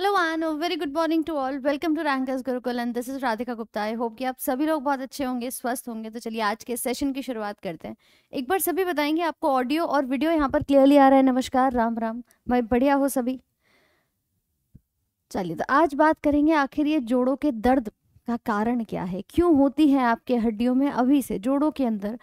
Hello one very good morning to all welcome to Rankers Gurukul and this is Radhika Gupta I hope कि आप सभी लोग बहुत अच्छे होंगे स्वस्थ होंगे तो चलिए आज के सेशन की शुरुआत करते हैं एक बार सभी बताएंगे आपको ऑडियो और वीडियो यहाँ पर क्लियरली आ रहा है नमस्कार राम राम मैं बढ़िया हो सभी चलिए तो आज बात करेंगे आखिर ये जोड़ों के दर्द का कारण क्या है क्यों होती है आपके हड्डियों में अभी से जोड़ों के अंदर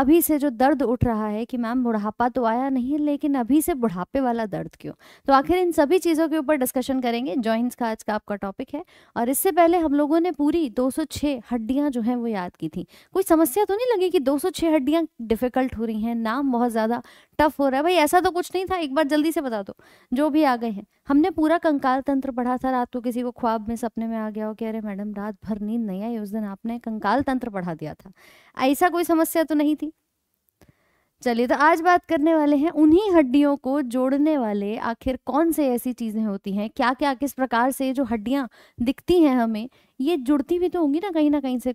अभी से जो दर्द उठ रहा है कि मैम बुढ़ापा तो आया नहीं लेकिन अभी से बुढ़ापे वाला दर्द क्यों तो आखिर इन सभी चीज़ों के ऊपर डिस्कशन करेंगे जॉइंट्स का आज का आपका टॉपिक है और इससे पहले हम लोगों ने पूरी 206 हड्डियां जो हैं वो याद की थी कोई समस्या तो नहीं लगी कि 206 हड्डियां डिफ़िकल्ट हो रही हैं नाम बहुत ज़्यादा टफ हो रहा है भाई ऐसा तो कुछ नहीं था एक बार जल्दी से बता दो जो भी आ गए हैं हमने पूरा कंकाल तंत्र पढ़ा था रात को किसी को ख्वाब में सपने में आ गया हो कि अरे मैडम रात भर नींद नहीं आई उस दिन आपने कंकाल तंत्र पढ़ा दिया था ऐसा कोई समस्या तो नहीं थी चलिए तो आज बात करने वाले हैं उन्हीं हड्डियों को जोड़ने वाले आखिर कौन से ऐसी चीज़ें होती हैं क्या क्या किस प्रकार से जो हड्डियाँ दिखती हैं हमें ये जुड़ती भी तो होंगी ना कहीं ना कहीं से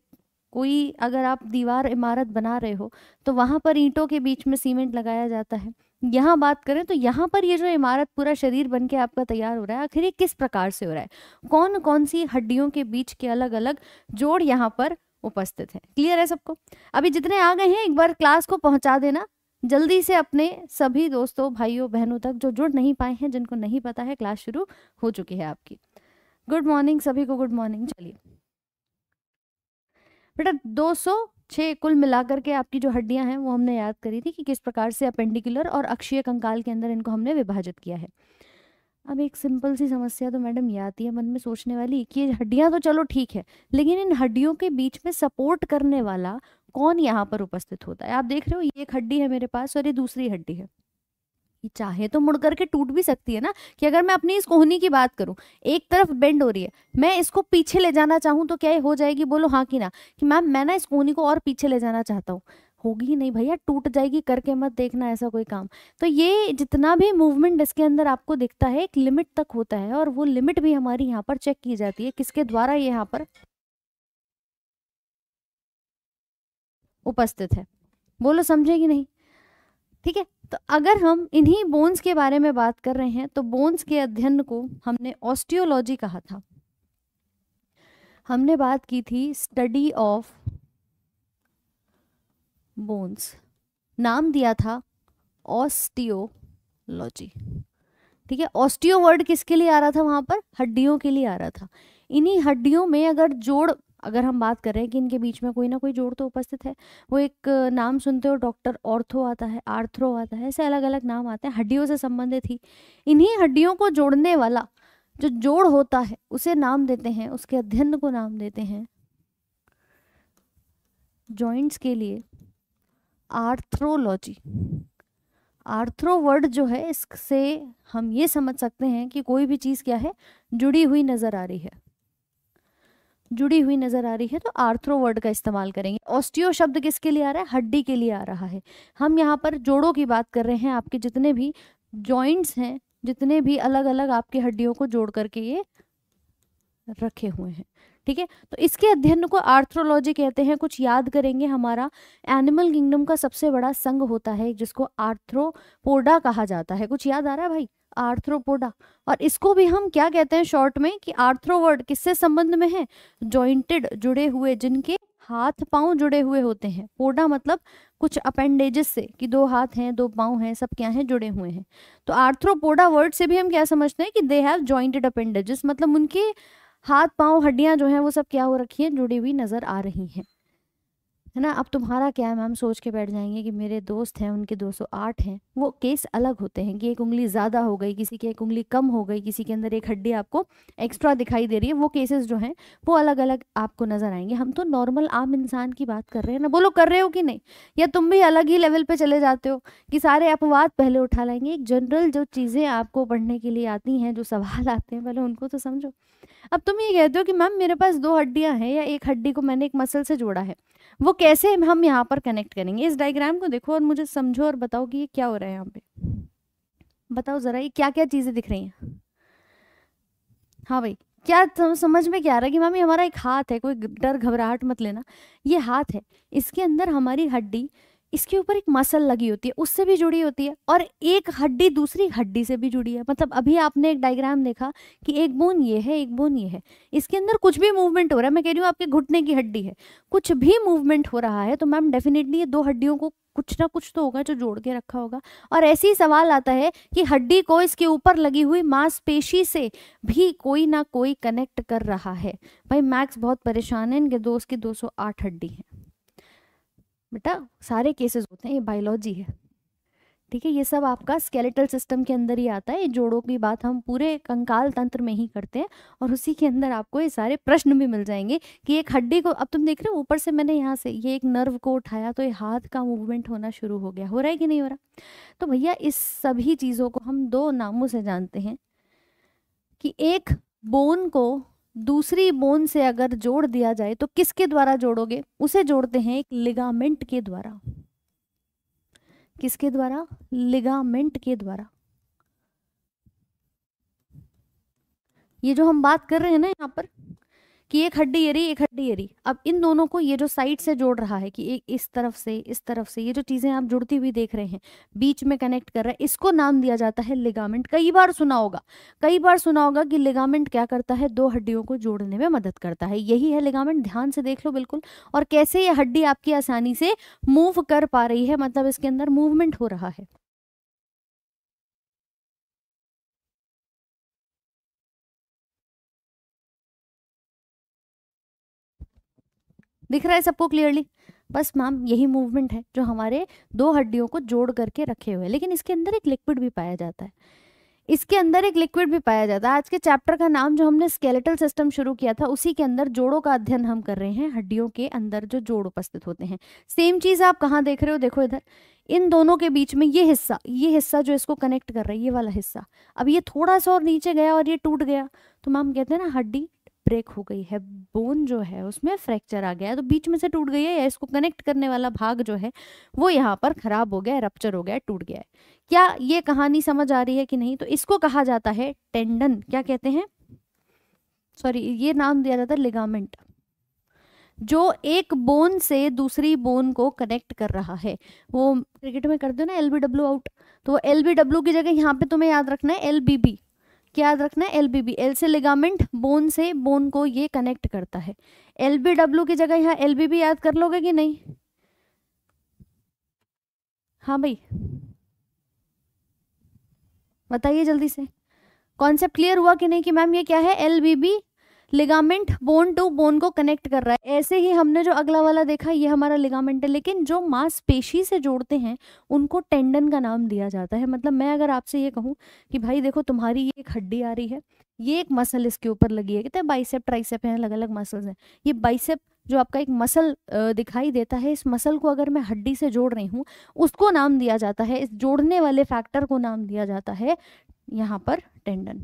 कोई अगर आप दीवार इमारत बना रहे हो तो वहां पर ईंटों के बीच में सीमेंट लगाया जाता है यहाँ बात करें तो यहाँ पर ये जो इमारत पूरा शरीर बन के आपका तैयार हो रहा है आखिर ये किस प्रकार से हो रहा है कौन कौन सी हड्डियों के बीच के अलग अलग जोड़ यहाँ पर उपस्थित है क्लियर है सबको अभी जितने आ गए हैं एक बार क्लास को पहुंचा देना जल्दी से अपने सभी दोस्तों भाइयों बहनों तक जो जुड़ नहीं पाए हैं जिनको नहीं पता है क्लास शुरू हो चुकी है आपकी गुड मॉर्निंग सभी को गुड मॉर्निंग चलिए बेटा दो छः कुल मिलाकर के आपकी जो हड्डियां हैं वो हमने याद करी थी कि किस प्रकार से अपेंडिकुलर और अक्षीय कंकाल के अंदर इनको हमने विभाजित किया है अब एक सिंपल सी समस्या तो मैडम ये आती है मन में सोचने वाली कि ये हड्डियाँ तो चलो ठीक है लेकिन इन हड्डियों के बीच में सपोर्ट करने वाला कौन यहाँ पर उपस्थित होता है आप देख रहे हो ये एक हड्डी है मेरे पास और ये दूसरी हड्डी है कि चाहे तो मुड़ करके टूट भी सकती है ना कि अगर मैं अपनी इस कोहनी की बात करूं एक तरफ बेंड हो रही है मैं इसको पीछे ले जाना चाहूं तो क्या हो जाएगी बोलो हाँ कि ना कि मैम मैं ना इस कोहनी को और पीछे ले जाना चाहता हूँ होगी नहीं भैया टूट जाएगी करके मत देखना ऐसा कोई काम तो ये जितना भी मूवमेंट इसके अंदर आपको दिखता है एक लिमिट तक होता है और वो लिमिट भी हमारी यहाँ पर चेक की जाती है किसके द्वारा ये यहाँ पर उपस्थित है बोलो समझेगी नहीं ठीक है तो अगर हम इन्हीं बोन्स के बारे में बात कर रहे हैं तो बोन्स के अध्ययन को हमने ऑस्टियोलॉजी कहा था हमने बात की थी स्टडी ऑफ बोन्स नाम दिया था ऑस्टियोलॉजी ठीक है ऑस्टियो वर्ड किसके लिए आ रहा था वहां पर हड्डियों के लिए आ रहा था इन्हीं हड्डियों में अगर जोड़ अगर हम बात करें कि इनके बीच में कोई ना कोई जोड़ तो उपस्थित है वो एक नाम सुनते हो डॉक्टर ऑर्थो आता है आर्थ्रो आता है ऐसे अलग अलग नाम आते हैं हड्डियों से संबंधित ही इन्हीं हड्डियों को जोड़ने वाला जो जोड़ होता है उसे नाम देते हैं उसके अध्ययन को नाम देते हैं जॉइंट्स के लिए आर्थ्रोलॉजी आर्थ्रो वर्ड जो है इससे हम ये समझ सकते हैं कि कोई भी चीज़ क्या है जुड़ी हुई नज़र आ रही है जुड़ी हुई नज़र आ रही है तो आर्थ्रो वर्ड का इस्तेमाल करेंगे ऑस्टियो शब्द किसके लिए आ रहा है हड्डी के लिए आ रहा है हम यहाँ पर जोड़ों की बात कर रहे हैं आपके जितने भी जॉइंट्स हैं जितने भी अलग अलग आपकी हड्डियों को जोड़ करके ये रखे हुए हैं ठीक है तो इसके अध्ययन को आर्थ्रोलॉजी कहते हैं कुछ याद करेंगे हमारा एनिमल किंगडम का सबसे बड़ा संघ होता है जिसको आर्थ्रोपोडा कहा जाता है कुछ याद आ रहा है भाई आर्थ्रोपोडा और इसको भी हम क्या कहते हैं शॉर्ट में कि आर्थ्रोवर्ड किससे संबंध में है जॉइंटेड जुड़े हुए जिनके हाथ पांव जुड़े हुए होते हैं पोडा मतलब कुछ अपेंडेजेस से कि दो हाथ हैं दो पाँव हैं सब क्या हैं जुड़े हुए हैं तो आर्थ्रोपोडा वर्ड से भी हम क्या समझते हैं कि दे हैव जॉइंटेड अपेंडेजेस मतलब उनके हाथ पांव हड्डियां जो हैं वो सब क्या हो रखी हैं जुड़ी हुई नजर आ रही हैं है ना अब तुम्हारा क्या है मैम सोच के बैठ जाएंगे कि मेरे दोस्त हैं उनके 208 हैं वो केस अलग होते हैं कि एक उंगली ज़्यादा हो गई किसी की एक उंगली कम हो गई किसी के अंदर एक हड्डी आपको एक्स्ट्रा दिखाई दे रही है वो केसेस जो हैं वो अलग अलग आपको नज़र आएंगे हम तो नॉर्मल आम इंसान की बात कर रहे हैं ना बोलो कर रहे हो कि नहीं या तुम भी अलग ही लेवल पर चले जाते हो कि सारे अपवाद पहले उठा लाएंगे एक जनरल जो चीज़ें आपको पढ़ने के लिए आती हैं जो सवाल आते हैं पहले उनको तो समझो अब तुम ये कहते हो कि मैम मेरे पास दो हड्डियाँ हैं या एक हड्डी को मैंने एक मसल से जोड़ा है वो कैसे हम यहाँ पर कनेक्ट करेंगे इस डायग्राम को देखो और मुझे समझो और बताओ कि ये क्या हो रहा है यहाँ पे बताओ ज़रा ये क्या क्या चीज़ें दिख रही हैं हाँ भाई क्या समझ में क्या आ रहा है कि मामी हमारा एक हाथ है कोई डर घबराहट मत लेना ये हाथ है इसके अंदर हमारी हड्डी इसके ऊपर एक मसल लगी होती है उससे भी जुड़ी होती है और एक हड्डी दूसरी हड्डी से भी जुड़ी है मतलब अभी आपने एक डायग्राम देखा कि एक बोन ये है एक बोन ये है इसके अंदर कुछ भी मूवमेंट हो रहा है मैं कह रही हूँ आपके घुटने की हड्डी है कुछ भी मूवमेंट हो रहा है तो मैम डेफिनेटली ये दो हड्डियों को कुछ ना कुछ तो होगा जो जोड़ के रखा होगा और ऐसे ही सवाल आता है कि हड्डी को इसके ऊपर लगी हुई मांसपेशी से भी कोई ना कोई कनेक्ट कर रहा है भाई मैक्स बहुत परेशान है इनके दोस्त की दो हड्डी है बेटा सारे केसेस होते हैं ये बायोलॉजी है ठीक है ये सब आपका स्केलेटल सिस्टम के अंदर ही आता है ये जोड़ों की बात हम पूरे कंकाल तंत्र में ही करते हैं और उसी के अंदर आपको ये सारे प्रश्न भी मिल जाएंगे कि एक हड्डी को अब तुम देख रहे हो ऊपर से मैंने यहाँ से ये एक नर्व को उठाया तो ये हाथ का मूवमेंट होना शुरू हो गया हो रहा है कि नहीं हो रहा तो भैया इस सभी चीज़ों को हम दो नामों से जानते हैं कि एक बोन को दूसरी बोन से अगर जोड़ दिया जाए तो किसके द्वारा जोड़ोगे उसे जोड़ते हैं एक लिगामेंट के द्वारा किसके द्वारा लिगामेंट के द्वारा ये जो हम बात कर रहे हैं ना यहाँ पर कि एक हड्डी ये रही एक हड्डी ये रही अब इन दोनों को ये जो साइड से जोड़ रहा है कि एक इस तरफ से इस तरफ से ये जो चीज़ें आप जुड़ती हुई देख रहे हैं बीच में कनेक्ट कर रहा है इसको नाम दिया जाता है लिगामेंट कई बार सुना होगा कई बार सुना होगा कि लिगामेंट क्या करता है दो हड्डियों को जोड़ने में मदद करता है यही है लिगामेंट ध्यान से देख लो बिल्कुल और कैसे ये हड्डी आपकी आसानी से मूव कर पा रही है मतलब इसके अंदर मूवमेंट हो रहा है दिख रहा है सबको क्लियरली बस मैम यही मूवमेंट है जो हमारे दो हड्डियों को जोड़ करके रखे हुए हैं लेकिन इसके अंदर एक लिक्विड भी पाया जाता है इसके अंदर एक लिक्विड भी पाया जाता है आज के चैप्टर का नाम जो हमने स्केलेटल सिस्टम शुरू किया था उसी के अंदर जोड़ों का अध्ययन हम कर रहे हैं हड्डियों के अंदर जो जोड़ उपस्थित होते हैं सेम चीज़ आप कहाँ देख रहे हो देखो इधर इन दोनों के बीच में ये हिस्सा ये हिस्सा जो इसको कनेक्ट कर रहा है ये वाला हिस्सा अब ये थोड़ा सा और नीचे गया और ये टूट गया तो मैम कहते हैं ना हड्डी ब्रेक हो गई है बोन जो है उसमें फ्रैक्चर आ गया है तो बीच में से टूट गई है या इसको कनेक्ट करने वाला भाग जो है वो यहाँ पर खराब हो गया रप्चर हो गया टूट गया है क्या ये कहानी समझ आ रही है कि नहीं तो इसको कहा जाता है टेंडन क्या कहते हैं सॉरी ये नाम दिया जाता है लिगामेंट जो एक बोन से दूसरी बोन को कनेक्ट कर रहा है वो क्रिकेट में कर दो ना एलबीडब्ल्यू आउट तो एलबीडब्ल्यू की जगह यहाँ पे तुम्हें याद रखना है एल क्या याद रखना है एल बी बी एल से लिगामेंट बोन से बोन को ये कनेक्ट करता है एल बी डब्ल्यू की जगह यहाँ एल बी बी याद कर लोगे कि नहीं हाँ भाई बताइए जल्दी से कॉन्सेप्ट क्लियर हुआ कि नहीं कि मैम ये क्या है L B B ligament bone to bone को कनेक्ट कर रहा है ऐसे ही हमने जो अगला वाला देखा ये हमारा लिगामेंट है लेकिन जो मांसपेशी से जोड़ते हैं उनको टेंडन का नाम दिया जाता है मतलब मैं अगर आपसे ये कहूँ कि भाई देखो तुम्हारी ये एक हड्डी आ रही है ये एक मसल इसके ऊपर लगी है कहते हैं बाइसेप ट्राइसेप हैं अलग अलग मसल्स हैं ये बाइसेप जो आपका एक मसल दिखाई देता है इस मसल को अगर मैं हड्डी से जोड़ रही हूँ उसको नाम दिया जाता है इस जोड़ने वाले फैक्टर को नाम दिया जाता है यहाँ पर टेंडन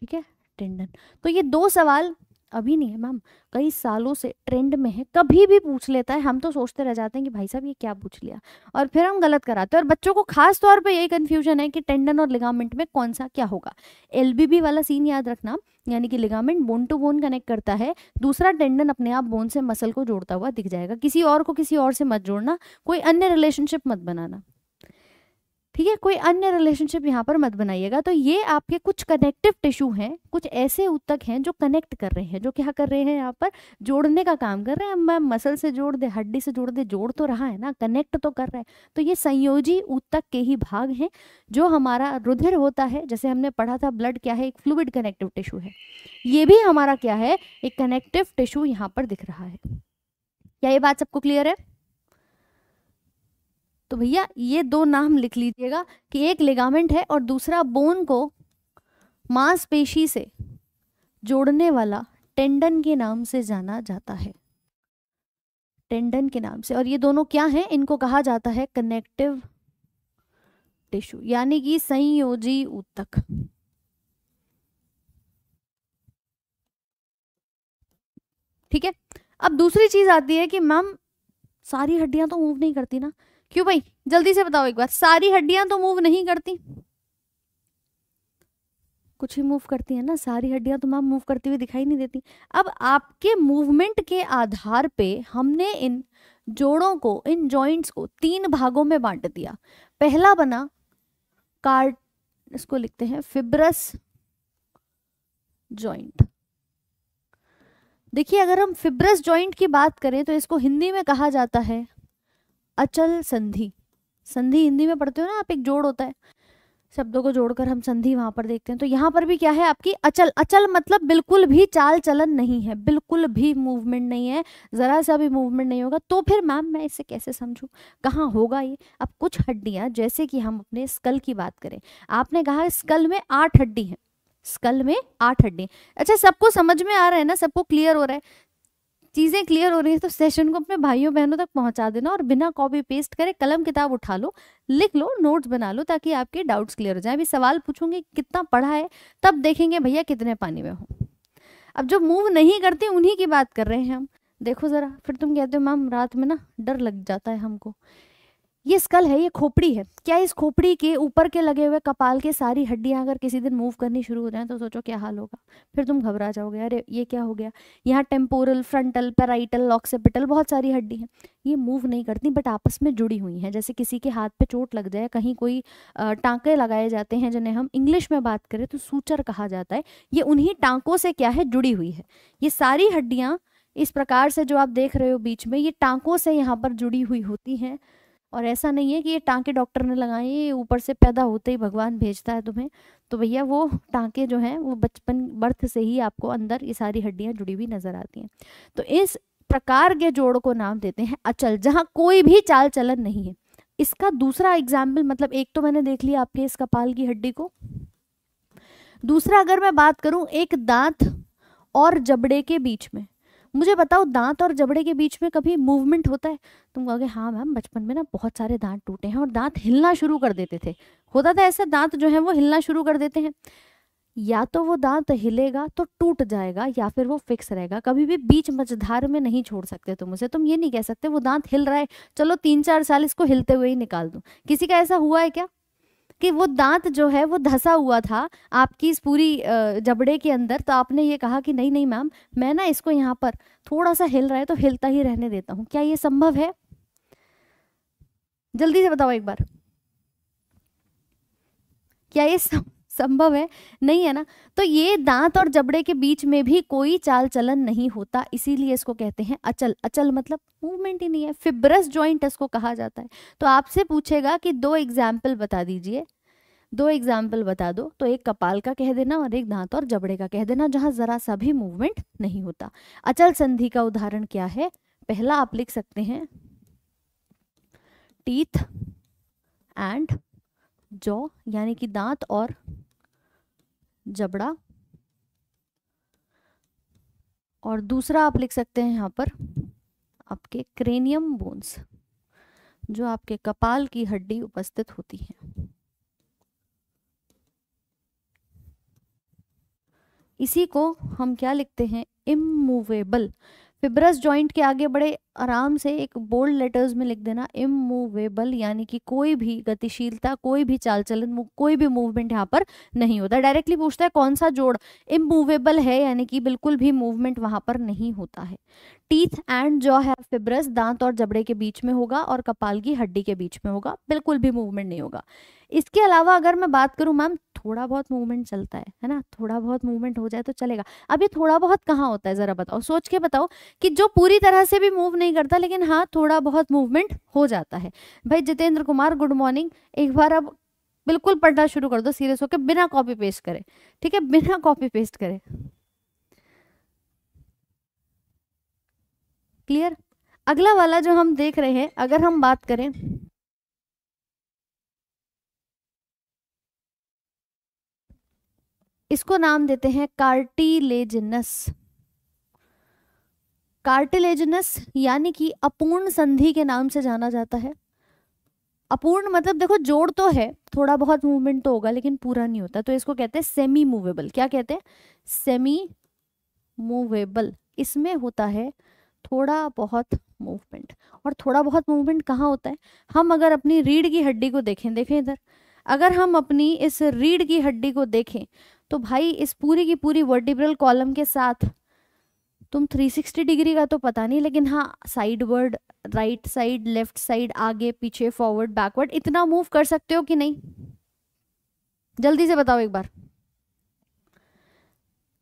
ठीक है टेंडन तो ये दो सवाल अभी नहीं है मैम कई सालों से ट्रेंड में है कभी भी पूछ लेता है हम तो सोचते रह जाते हैं कि भाई साहब ये क्या पूछ लिया और फिर हम गलत कराते हैं और बच्चों को खास तौर पे यही कंफ्यूजन है कि टेंडन और लिगामेंट में कौन सा क्या होगा एलबीबी वाला सीन याद रखना यानी कि ligament bone to bone connect करता है दूसरा टेंडन अपने आप बोन से मसल को जोड़ता हुआ दिख जाएगा किसी और को किसी और से मत जोड़ना कोई अन्य रिलेशनशिप मत बनाना ठीक है कोई अन्य रिलेशनशिप यहाँ पर मत बनाइएगा तो ये आपके कुछ कनेक्टिव टिश्यू हैं कुछ ऐसे उत्तक हैं जो कनेक्ट कर रहे हैं जो क्या कर रहे हैं यहाँ पर जोड़ने का काम कर रहे हैं मैं मसल से जोड़ दे हड्डी से जोड़ दे जोड़ तो रहा है ना कनेक्ट तो कर रहा है तो ये संयोजी उत्तक के ही भाग हैं जो हमारा रुधिर होता है जैसे हमने पढ़ा था ब्लड क्या है एक फ्लूड कनेक्टिव टिश्यू है ये भी हमारा क्या है एक कनेक्टिव टिश्यू यहाँ पर दिख रहा है क्या ये बात सबको क्लियर है तो भैया ये दो नाम लिख लीजिएगा कि एक लेगामेंट है और दूसरा बोन को मांसपेशी से जोड़ने वाला टेंडन के नाम से जाना जाता है टेंडन के नाम से और ये दोनों क्या हैं इनको कहा जाता है कनेक्टिव टिश्यू यानी कि संयोजी ऊतक ठीक है अब दूसरी चीज आती है कि मैम सारी हड्डियां तो मूव नहीं करती ना क्यों भाई जल्दी से बताओ एक बार सारी हड्डियां तो मूव नहीं करती कुछ ही मूव करती है ना सारी हड्डियां तो मैम मूव करती हुई दिखाई नहीं देती अब आपके मूवमेंट के आधार पे हमने इन जोड़ों को इन जॉइंट्स को तीन भागों में बांट दिया पहला बना कार्ट इसको लिखते हैं फिब्रस जॉइंट देखिए अगर हम फिब्रस जॉइंट की बात करें तो इसको हिंदी में कहा जाता है अचल संधि संधि हिंदी में पढ़ते हो ना आप एक जोड़ होता है शब्दों को जोड़कर हम संधि वहां पर देखते हैं तो यहाँ पर भी क्या है आपकी अचल अचल मतलब बिल्कुल भी चाल चलन नहीं है बिल्कुल भी मूवमेंट नहीं है जरा सा भी मूवमेंट नहीं होगा तो फिर मैम मैं इसे कैसे समझूं कहाँ होगा ये अब कुछ हड्डियां जैसे कि हम अपने स्कल की बात करें आपने कहा स्कल में आठ हड्डी है स्कल में आठ हड्डी अच्छा सबको समझ में आ रहा है ना सबको क्लियर हो रहा है चीज़ें क्लियर हो रही है तो सेशन को अपने भाइयों बहनों तक पहुंचा देना और बिना कॉपी पेस्ट करे कलम किताब उठा लो लिख लो नोट्स बना लो ताकि आपके डाउट्स क्लियर हो जाए अभी सवाल पूछूंगी कितना पढ़ा है तब देखेंगे भैया कितने पानी में हो अब जो मूव नहीं करते उन्हीं की बात कर रहे हैं हम देखो ज़रा फिर तुम कहते हो मैम रात में ना डर लग जाता है हमको ये स्कल है ये खोपड़ी है क्या इस खोपड़ी के ऊपर के लगे हुए कपाल के सारी हड्डियां अगर किसी दिन मूव करनी शुरू हो जाए तो सोचो क्या हाल होगा फिर तुम घबरा जाओगे अरे ये क्या हो गया यहाँ टेम्पोरल फ्रंटल पेराइटल ऑक्सीपिटल बहुत सारी हड्डी हैं ये मूव नहीं करती बट आपस में जुड़ी हुई हैं जैसे किसी के हाथ पे चोट लग जाए कहीं कोई टाँके लगाए जाते हैं जिन्हें हम इंग्लिश में बात करें तो सूचर कहा जाता है ये उन्हीं टाँकों से क्या है जुड़ी हुई है ये सारी हड्डियाँ इस प्रकार से जो आप देख रहे हो बीच में ये टाँकों से यहाँ पर जुड़ी हुई होती हैं और ऐसा नहीं है कि ये टांके डॉक्टर ने लगाए ये ऊपर से पैदा होते ही भगवान भेजता है तुम्हें तो भैया वो टांके जो हैं वो बचपन बर्थ से ही आपको अंदर ये सारी हड्डियाँ जुड़ी हुई नजर आती हैं तो इस प्रकार के जोड़ को नाम देते हैं अचल जहाँ कोई भी चाल चलन नहीं है इसका दूसरा एग्जाम्पल मतलब एक तो मैंने देख लिया आपके इस कपाल की हड्डी को दूसरा अगर मैं बात करूं एक दांत और जबड़े के बीच में मुझे बताओ दांत और जबड़े के बीच में कभी मूवमेंट होता है तुम कहोगे हाँ मैम बचपन में ना बहुत सारे दांत टूटे हैं और दांत हिलना शुरू कर देते थे होता था ऐसे दांत जो है वो हिलना शुरू कर देते हैं या तो वो दांत हिलेगा तो टूट जाएगा या फिर वो फिक्स रहेगा कभी भी बीच मझधार में नहीं छोड़ सकते तुम उसे तुम ये नहीं कह सकते वो दांत हिल रहा है चलो तीन चार साल इसको हिलते हुए ही निकाल दूँ किसी का ऐसा हुआ है क्या कि वो दांत जो है वो धसा हुआ था आपकी इस पूरी जबड़े के अंदर तो आपने ये कहा कि नहीं नहीं मैम मैं ना इसको यहाँ पर थोड़ा सा हिल रहा है तो हिलता ही रहने देता हूँ क्या ये संभव है जल्दी से बताओ एक बार क्या ये सम... संभव है नहीं है ना तो ये दांत और जबड़े के बीच में भी कोई चाल चलन नहीं होता इसीलिए इसको कहते हैं अचल अचल मतलब मूवमेंट ही नहीं है फिब्रस ज्वाइंट इसको कहा जाता है तो आपसे पूछेगा कि दो एग्जाम्पल बता दीजिए दो एग्जाम्पल बता दो तो एक कपाल का कह देना और एक दांत और जबड़े का कह देना जहां जरा सा भी मूवमेंट नहीं होता अचल संधि का उदाहरण क्या है पहला आप लिख सकते हैं टीथ एंड जॉ यानी कि दांत और जबड़ा और दूसरा आप लिख सकते हैं यहाँ पर आपके क्रेनियम बोन्स जो आपके कपाल की हड्डी उपस्थित होती है इसी को हम क्या लिखते हैं इमूवेबल फिब्रस जॉइंट के आगे बड़े आराम से एक बोल्ड लेटर्स में लिख देना इमूवेबल यानी कि कोई भी गतिशीलता कोई भी चाल चलन कोई भी मूवमेंट यहाँ पर नहीं होता डायरेक्टली पूछता है कौन सा जोड़ इमूवेबल है यानी कि बिल्कुल भी मूवमेंट वहाँ पर नहीं होता है टीथ एंड जो है फिब्रस दांत और जबड़े के बीच में होगा और कपाल की हड्डी के बीच में होगा बिल्कुल भी मूवमेंट नहीं होगा इसके अलावा अगर मैं बात करूँ मैम थोड़ा बहुत मूवमेंट चलता है है ना थोड़ा बहुत मूवमेंट हो जाए तो चलेगा अब ये थोड़ा बहुत कहाँ होता है ज़रा बताओ सोच के बताओ कि जो पूरी तरह से भी मूव नहीं करता लेकिन हाँ थोड़ा बहुत मूवमेंट हो जाता है भाई जितेंद्र कुमार गुड मॉर्निंग एक बार अब बिल्कुल पढ़ना शुरू कर दो सीरियस होकर बिना कॉपी पेस्ट करे ठीक है बिना कॉपी पेस्ट करे क्लियर अगला वाला जो हम देख रहे हैं अगर हम बात करें इसको नाम देते हैं कार्टिलेजनस कार्टिलेजनस यानी कि अपूर्ण संधि के नाम से जाना जाता है अपूर्ण मतलब देखो जोड़ तो है थोड़ा बहुत मूवमेंट तो होगा लेकिन पूरा नहीं होता तो इसको कहते हैं सेमी मूवेबल क्या कहते हैं सेमी मूवेबल इसमें होता है थोड़ा बहुत मूवमेंट और थोड़ा बहुत मूवमेंट कहाँ होता है हम अगर अपनी रीढ़ की हड्डी को देखें देखें इधर अगर हम अपनी इस रीढ़ की हड्डी को देखें तो भाई इस पूरी की पूरी वर्टिब्रल कॉलम के साथ तुम 360 डिग्री का तो पता नहीं लेकिन हाँ sideward right side left side आगे पीछे फॉरवर्ड बैकवर्ड इतना मूव कर सकते हो कि नहीं जल्दी से बताओ एक बार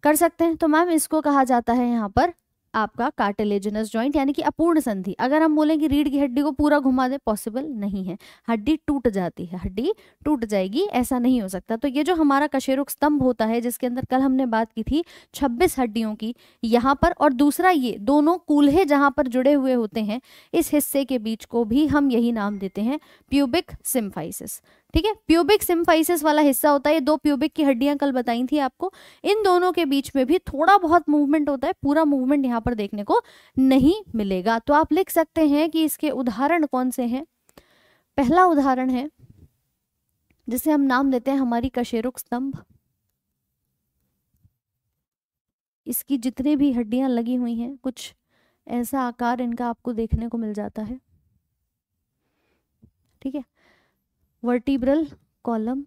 कर सकते हैं तो मैम इसको कहा जाता है यहाँ पर आपका कार्टिलेजनस ज्वाइंट यानी कि अपूर्ण संधि अगर हम बोलें कि रीढ़ की हड्डी को पूरा घुमा दे पॉसिबल नहीं है हड्डी टूट जाती है हड्डी टूट जाएगी ऐसा नहीं हो सकता तो ये जो हमारा कशेरुक स्तंभ होता है जिसके अंदर कल हमने बात की थी छब्बीस हड्डियों की यहाँ पर और दूसरा ये दोनों कूल्हे जहाँ पर जुड़े हुए होते हैं इस हिस्से के बीच को भी हम यही नाम देते हैं प्यूबिक सिम्फाइसिस ठीक है प्यूबिक सिम्फाइसिस वाला हिस्सा होता है ये दो प्यूबिक की हड्डियां कल बताई थी आपको इन दोनों के बीच में भी थोड़ा बहुत मूवमेंट होता है पूरा मूवमेंट यहाँ पर देखने को नहीं मिलेगा तो आप लिख सकते हैं कि इसके उदाहरण कौन से हैं पहला उदाहरण है जिसे हम नाम लेते हैं हमारी कशेरुक स्तंभ इसकी जितनी भी हड्डियां लगी हुई हैं कुछ ऐसा आकार इनका आपको देखने को मिल जाता है ठीक है वर्टिब्रल कॉलम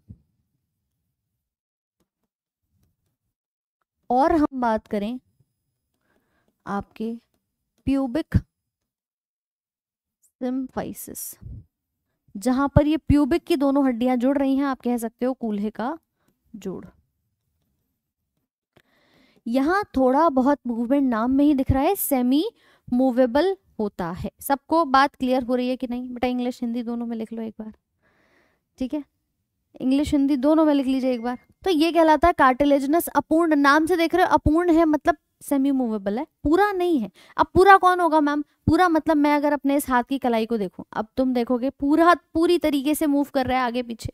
और हम बात करें आपके प्यूबिक सिम्फाइसिस जहां पर ये प्यूबिक की दोनों हड्डियां जुड़ रही हैं आप कह सकते हो कूल्हे का जोड़ यहां थोड़ा बहुत मूवमेंट नाम में ही दिख रहा है सेमी मूवेबल होता है सबको बात क्लियर हो रही है कि नहीं बेटा इंग्लिश हिंदी दोनों में लिख लो एक बार ठीक है इंग्लिश हिंदी दोनों में लिख लीजिए एक बार तो ये कहलाता है कार्टिलेजनस अपूर्ण नाम से देख रहे हो अपूर्ण है मतलब सेमी मूवेबल है पूरा नहीं है अब पूरा कौन होगा मैम पूरा मतलब मैं अगर अपने इस हाथ की कलाई को देखूं अब तुम देखोगे पूरा पूरी तरीके से मूव कर रहा है आगे पीछे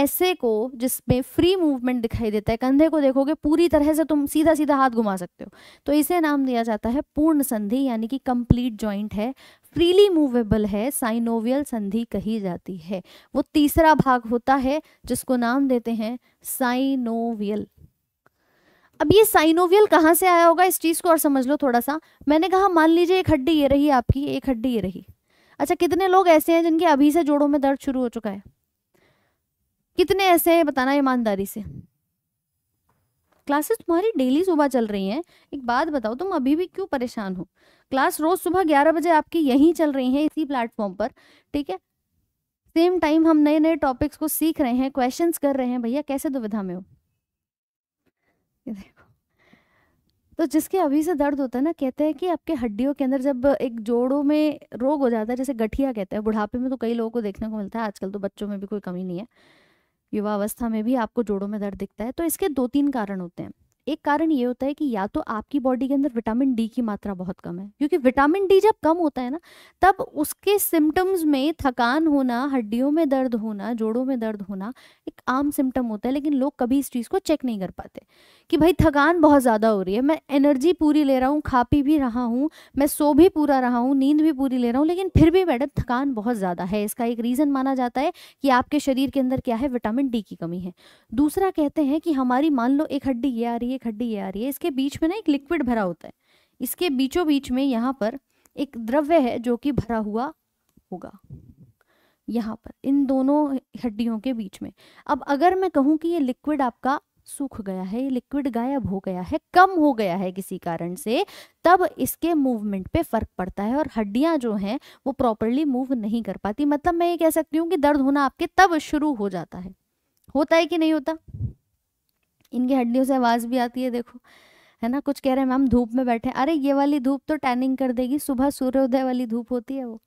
ऐसे को जिसमें फ्री मूवमेंट दिखाई देता है कंधे को देखोगे पूरी तरह से तुम सीधा सीधा हाथ घुमा सकते हो तो इसे नाम दिया जाता है पूर्ण संधि यानी कि कंप्लीट जॉइंट है फ्रीली मूवेबल है साइनोवियल संधि कही जाती है वो तीसरा भाग होता है जिसको नाम देते हैं साइनोवियल अब ये साइनोवियल कहाँ से आया होगा इस चीज को और समझ लो थोड़ा सा मैंने कहा मान लीजिए एक हड्डी ये रही आपकी एक हड्डी ये रही अच्छा कितने लोग ऐसे हैं जिनके अभी से जोड़ों में दर्द शुरू हो चुका है कितने ऐसे हैं बताना ईमानदारी से क्लासेस तुम्हारी डेली सुबह चल रही हैं एक बात बताओ तुम अभी भी क्यों परेशान हो क्लास रोज सुबह ग्यारह बजे आपकी यहीं चल रही है इसी प्लेटफॉर्म पर ठीक है सेम टाइम हम नए नए टॉपिक्स को सीख रहे हैं क्वेश्चन कर रहे हैं भैया कैसे दुविधा में हो तो जिसके अभी से दर्द होता है ना कहते हैं कि आपके हड्डियों के अंदर जब एक जोड़ों में रोग हो जाता है जैसे गठिया कहते हैं बुढ़ापे में तो कई लोगों को देखने को मिलता है आजकल तो बच्चों में भी कोई कमी नहीं है युवावस्था में भी आपको जोड़ों में दर्द दिखता है तो इसके दो तीन कारण होते हैं एक कारण ये होता है कि या तो आपकी बॉडी के अंदर विटामिन डी की मात्रा बहुत कम है क्योंकि विटामिन डी जब कम होता है ना तब उसके सिम्टम्स में थकान होना हड्डियों में दर्द होना जोड़ों में दर्द होना एक आम सिम्टम होता है लेकिन लोग कभी इस चीज़ को चेक नहीं कर पाते कि भाई थकान बहुत ज़्यादा हो रही है मैं एनर्जी पूरी ले रहा हूँ खा पी भी रहा हूँ मैं सो भी पूरा रहा हूँ नींद भी पूरी ले रहा हूँ लेकिन फिर भी मैडम थकान बहुत ज़्यादा है इसका एक रीज़न माना जाता है कि आपके शरीर के अंदर क्या है विटामिन डी की कमी है दूसरा कहते हैं कि हमारी मान लो एक हड्डी ये आ रही है एक हड्डी ये आ रही है इसके बीच में ना एक लिक्विड भरा होता है इसके बीचों बीच में यहाँ पर एक द्रव्य है जो कि भरा हुआ होगा यहाँ पर इन दोनों हड्डियों के बीच में अब अगर मैं कहूँ कि ये लिक्विड आपका सूख गया है ये लिक्विड गायब हो गया है कम हो गया है किसी कारण से तब इसके मूवमेंट पे फर्क पड़ता है और हड्डियां जो हैं वो प्रॉपरली मूव नहीं कर पाती मतलब मैं ये कह सकती हूँ कि दर्द होना आपके तब शुरू हो जाता है होता है कि नहीं होता इनकी हड्डियों से आवाज़ भी आती है देखो है ना कुछ कह रहे हैं मैम धूप में बैठे अरे ये वाली धूप तो टैनिंग कर देगी सुबह सूर्योदय वाली धूप होती है वो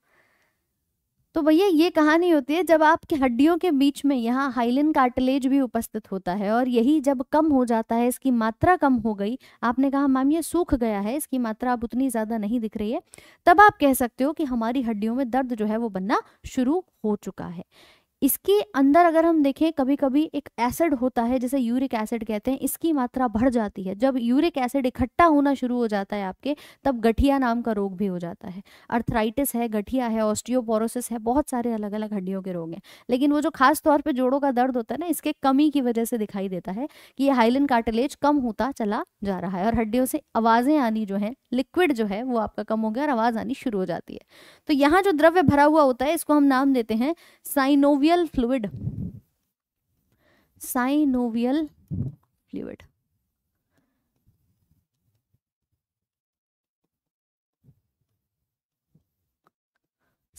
तो भैया ये कहानी होती है जब आपके हड्डियों के बीच में यहाँ हाइलिन कार्टिलेज भी उपस्थित होता है और यही जब कम हो जाता है इसकी मात्रा कम हो गई आपने कहा मैम ये सूख गया है इसकी मात्रा अब उतनी ज़्यादा नहीं दिख रही है तब आप कह सकते हो कि हमारी हड्डियों में दर्द जो है वो बनना शुरू हो चुका है इसके अंदर अगर हम देखें कभी कभी एक एसिड होता है जिसे यूरिक एसिड कहते हैं इसकी मात्रा बढ़ जाती है जब यूरिक एसिड इकट्ठा होना शुरू हो जाता है आपके तब गठिया नाम का रोग भी हो जाता है अर्थराइटिस है गठिया है ऑस्टियोपोरोसिस है बहुत सारे अलग अलग हड्डियों के रोग हैं लेकिन वो जो खास तौर पर जोड़ों का दर्द होता है ना इसके कमी की वजह से दिखाई देता है कि ये हाइलिन कार्टिलेज कम होता चला जा रहा है और हड्डियों से आवाज़ें आनी जो है लिक्विड जो है वो आपका कम हो गया और आवाज़ आनी शुरू हो जाती है तो यहाँ जो द्रव्य भरा हुआ होता है इसको हम नाम देते हैं synovial synovial fluid synovial fluid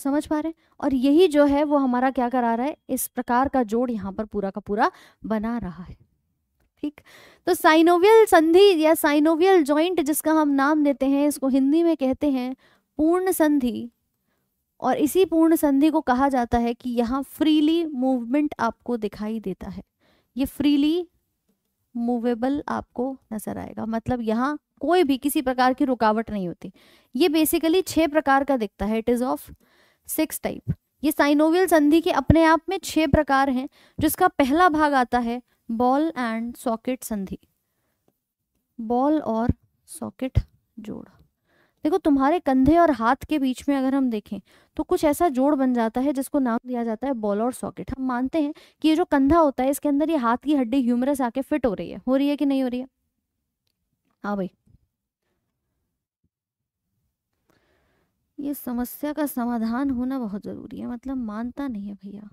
समझ पा रहे हैं और यही जो है वो हमारा क्या करा रहा है इस प्रकार का जोड़ यहां पर पूरा का पूरा बना रहा है ठीक तो साइनोवियल संधि या साइनोवियल जॉइंट जिसका हम नाम देते हैं इसको हिंदी में कहते हैं पूर्ण संधि और इसी पूर्ण संधि को कहा जाता है कि यहाँ फ्रीली मूवमेंट आपको दिखाई देता है ये फ्रीली मूवेबल आपको नजर आएगा मतलब यहाँ कोई भी किसी प्रकार की रुकावट नहीं होती ये बेसिकली छह प्रकार का दिखता है it is of six type ये साइनोवियल संधि के अपने आप में छह प्रकार हैं जिसका पहला भाग आता है बॉल एंड सॉकेट संधि बॉल और सॉकेट जोड़ देखो तुम्हारे कंधे और हाथ के बीच में अगर हम देखें तो कुछ ऐसा जोड़ बन जाता है जिसको नाम दिया जाता है बॉल और सॉकेट हम मानते हैं कि ये जो कंधा होता है इसके अंदर ये हाथ की हड्डी ह्यूमरस आके फिट हो रही है हो रही है कि नहीं हो रही है हाँ भाई ये समस्या का समाधान होना बहुत ज़रूरी है मतलब मानता नहीं है भैया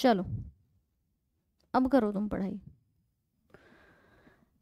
चलो अब करो तुम पढ़ाई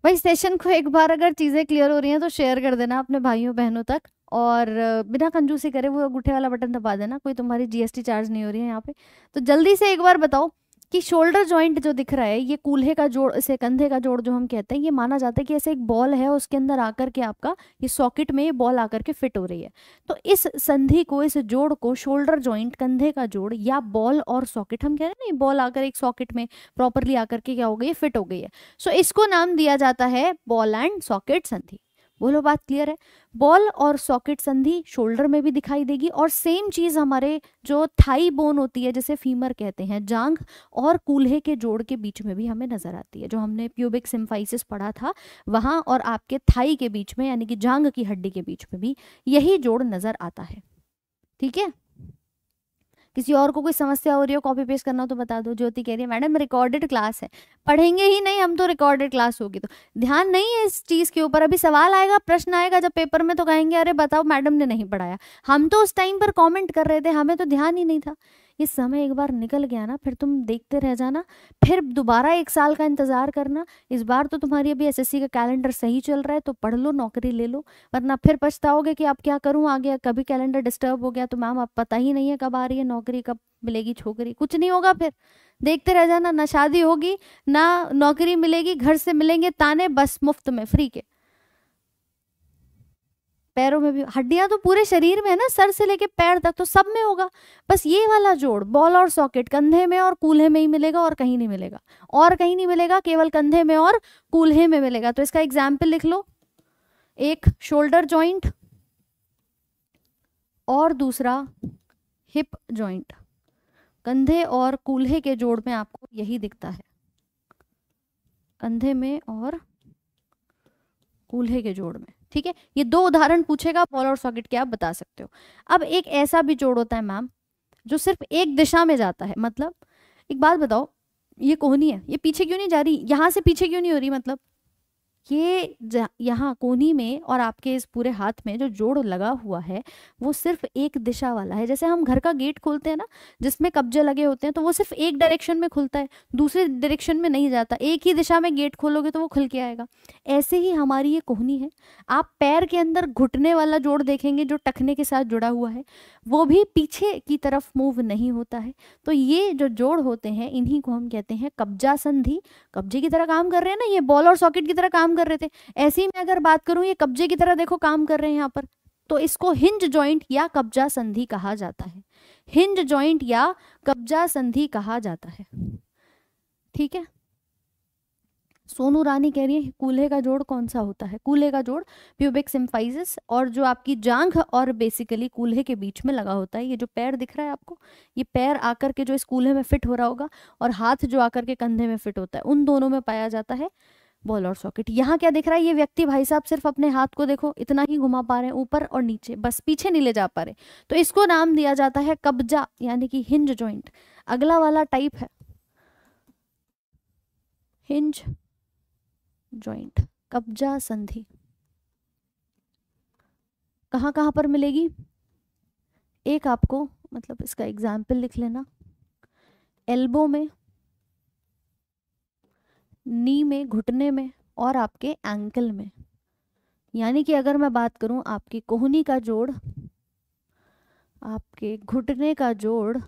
भाई सेशन को एक बार अगर चीज़ें क्लियर हो रही हैं तो शेयर कर देना अपने भाइयों बहनों तक और बिना कंजूसी करे वो अंगूठे वाला बटन दबा देना कोई तुम्हारी जीएसटी चार्ज नहीं हो रही है यहाँ पे तो जल्दी से एक बार बताओ कि शोल्डर जॉइंट जो दिख रहा है ये कूल्हे का जोड़ इसे कंधे का जोड़ जो हम कहते हैं ये माना जाता है कि ऐसे एक बॉल है उसके अंदर आकर के आपका ये सॉकेट में ये बॉल आकर के फिट हो रही है तो इस संधि को इस जोड़ को शोल्डर जॉइंट कंधे का जोड़ या बॉल और सॉकेट हम कह रहे हैं ना बॉल आकर एक सॉकेट में प्रॉपरली आकर के क्या हो गई फिट हो गई है सो so, इसको नाम दिया जाता है बॉल एंड सॉकेट संधि बोलो बात क्लियर है बॉल और सॉकेट संधि शोल्डर में भी दिखाई देगी और सेम चीज हमारे जो थाई बोन होती है जिसे फीमर कहते हैं जांघ और कूल्हे के जोड़ के बीच में भी हमें नजर आती है जो हमने प्यूबिक सिम्फाइसिस पढ़ा था वहां और आपके थाई के बीच में यानी कि जांघ की हड्डी के बीच में भी यही जोड़ नजर आता है ठीक है किसी और को कोई समस्या हो रही हो कॉपी पेस्ट करना हो तो बता दो ज्योति कह रही है मैडम रिकॉर्डेड क्लास है पढ़ेंगे ही नहीं हम तो रिकॉर्डेड क्लास होगी तो ध्यान नहीं है इस चीज़ के ऊपर अभी सवाल आएगा प्रश्न आएगा जब पेपर में तो कहेंगे अरे बताओ मैडम ने नहीं पढ़ाया हम तो उस टाइम पर कॉमेंट कर रहे थे हमें तो ध्यान ही नहीं था ये समय एक बार निकल गया ना फिर तुम देखते रह जाना फिर दोबारा एक साल का इंतज़ार करना इस बार तो तुम्हारी अभी एसएससी का कैलेंडर सही चल रहा है तो पढ़ लो नौकरी ले लो वरना फिर पछताओगे कि आप क्या करूँ आगे कभी कैलेंडर डिस्टर्ब हो गया तो मैम आप पता ही नहीं है कब आ रही है नौकरी कब मिलेगी छोकरी कुछ नहीं होगा फिर देखते रह जाना ना शादी होगी ना नौकरी मिलेगी घर से मिलेंगे ताने बस मुफ्त में फ्री के पैरों में भी हड्डियां तो पूरे शरीर में है ना सर से लेके पैर तक तो सब में होगा बस ये वाला जोड़ बॉल और सॉकेट कंधे में और कूल्हे में ही मिलेगा और कहीं नहीं मिलेगा और कहीं नहीं मिलेगा केवल कंधे में और कूल्हे में मिलेगा तो इसका एग्जाम्पल लिख लो एक शोल्डर ज्वाइंट और दूसरा हिप ज्वाइंट कंधे और कूल्हे के जोड़ में आपको यही दिखता है कंधे में और कूल्हे के जोड़ में ठीक है ये दो उदाहरण पूछेगा बॉल और सॉकेट के आप बता सकते हो अब एक ऐसा भी जोड़ होता है मैम जो सिर्फ एक दिशा में जाता है मतलब एक बात बताओ ये कोहनी है ये पीछे क्यों नहीं जा रही यहाँ से पीछे क्यों नहीं हो रही मतलब ये यहाँ कोनी में और आपके इस पूरे हाथ में जो जोड़ लगा हुआ है वो सिर्फ एक दिशा वाला है जैसे हम घर का गेट खोलते हैं ना जिसमें कब्जे लगे होते हैं तो वो सिर्फ एक डायरेक्शन में खुलता है दूसरे डायरेक्शन में नहीं जाता एक ही दिशा में गेट खोलोगे तो वो खुल के आएगा ऐसे ही हमारी ये कोहनी है आप पैर के अंदर घुटने वाला जोड़ देखेंगे जो टखने के साथ जुड़ा हुआ है वो भी पीछे की तरफ मूव नहीं होता है तो ये जो जोड़ होते हैं इन्हीं को हम कहते हैं कब्जा संधि कब्जे की तरह काम कर रहे हैं ना ये बॉल और सॉकेट की तरह काम कर रहे थे ऐसे ही मैं अगर बात करूं ये कब्जे की तरह देखो काम कर रहे हैं यहाँ पर तो इसको हिंज ज्वाइंट या कब्जा संधि कहा जाता है हिंज ज्वाइंट या कब्जा संधि कहा जाता है ठीक है सोनू रानी कह रही है कूल्हे का जोड़ कौन सा होता है कूल्हे का जोड़ प्यूबिक सिम्फाइजिस और जो आपकी जांघ और बेसिकली कूल्हे के बीच में लगा होता है ये जो पैर दिख रहा है आपको ये पैर आकर के जो इस कूल्हे में फिट हो रहा होगा और हाथ जो आकर के कंधे में फिट होता है उन दोनों में पाया जाता है बॉल और सॉकेट यहाँ क्या दिख रहा है ये व्यक्ति भाई साहब सिर्फ अपने हाथ को देखो इतना ही घुमा पा रहे हैं ऊपर और नीचे बस पीछे नहीं ले जा पा रहे तो इसको नाम दिया जाता है कब्जा यानी कि हिंज ज्वाइंट अगला वाला टाइप है हिंज जॉइंट कब्जा संधि कहाँ कहाँ पर मिलेगी एक आपको मतलब इसका एग्जाम्पल लिख लेना एल्बो में नी में घुटने में और आपके एंकल में यानी कि अगर मैं बात करूं आपकी कोहनी का जोड़ आपके घुटने का जोड़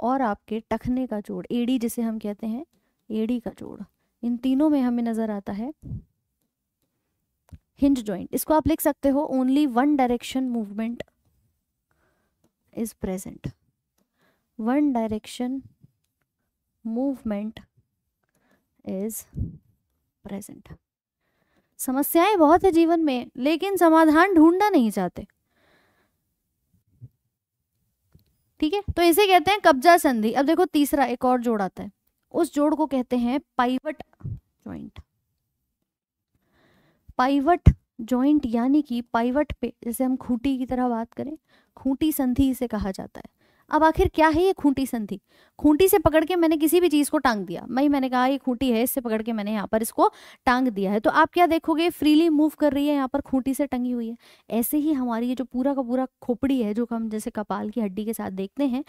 और आपके टखने का जोड़ एडी जिसे हम कहते हैं एडी का जोड़ इन तीनों में हमें नज़र आता है हिंज जॉइंट इसको आप लिख सकते हो only one direction movement is present one direction movement is present समस्याएं बहुत है जीवन में लेकिन समाधान ढूंढना नहीं चाहते ठीक है तो इसे कहते हैं कब्जा संधि अब देखो तीसरा एक और जोड़ आता है उस जोड़ को कहते हैं पाइवट ज्वाइंट पाइवट जॉइंट यानी कि पाइवट पे जैसे हम खूंटी की तरह बात करें खूंटी संधि इसे कहा जाता है अब आखिर क्या है ये खूंटी संधि खूंटी से पकड़ के मैंने किसी भी चीज को टांग दिया मई मैंने कहा ये खूंटी है इससे पकड़ के मैंने यहाँ पर इसको टांग दिया है तो आप क्या देखोगे फ्रीली मूव कर रही है यहाँ पर खूंटी से टंगी हुई है ऐसे ही हमारी ये जो पूरा का पूरा खोपड़ी है जो हम जैसे कपाल की हड्डी के साथ देखते हैं